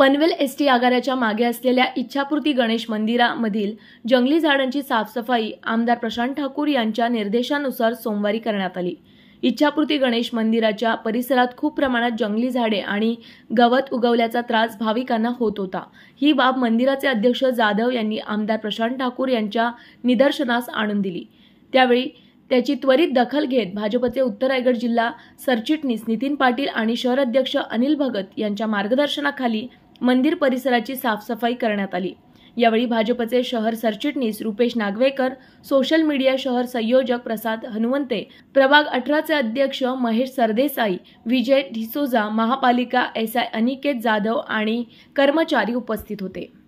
Panvel S T आगाराच्या मागे असलेल्या इच्छापूर्ती गणेश मंदिरामधील जंगली झाडांची साफसफाई आमदार प्रशांत ठाकूर यांच्या निर्देशानुसार सोमवारी करण्यात आली इच्छापूर्ती गणेश मंदिराच्या परिसरात खूप प्रमाणात जंगली झाडे आणि गवत उगवल्याचा त्रास भाविकांना होत होता ही बाब मंदिराचे अध्यक्ष जाधव यांनी आमदार प्रशांत ठाकूर यांच्या निदर्शनास आणून दिली त्यावेळी त्याची त्वरित दखल घेत भाजपचे उत्तर रायगड जिल्हा सरचिटणीस नितीन पाटील आणि शहर अध्यक्ष अनिल भगत यांच्या मार्गदर्शनाखाली मंदिर परिसराची साफसफाई करण्यात आली यावेळी भाजपचे शहर सरचिटणीस रुपेश नागवेकर सोशल मीडिया शहर संयोजक प्रसाद हनुवंते प्रभाग अठराचे अध्यक्ष महेश सरदेसाई विजय ढिसोजा महापालिका एस आय अनिकेत जाधव आणि कर्मचारी उपस्थित होते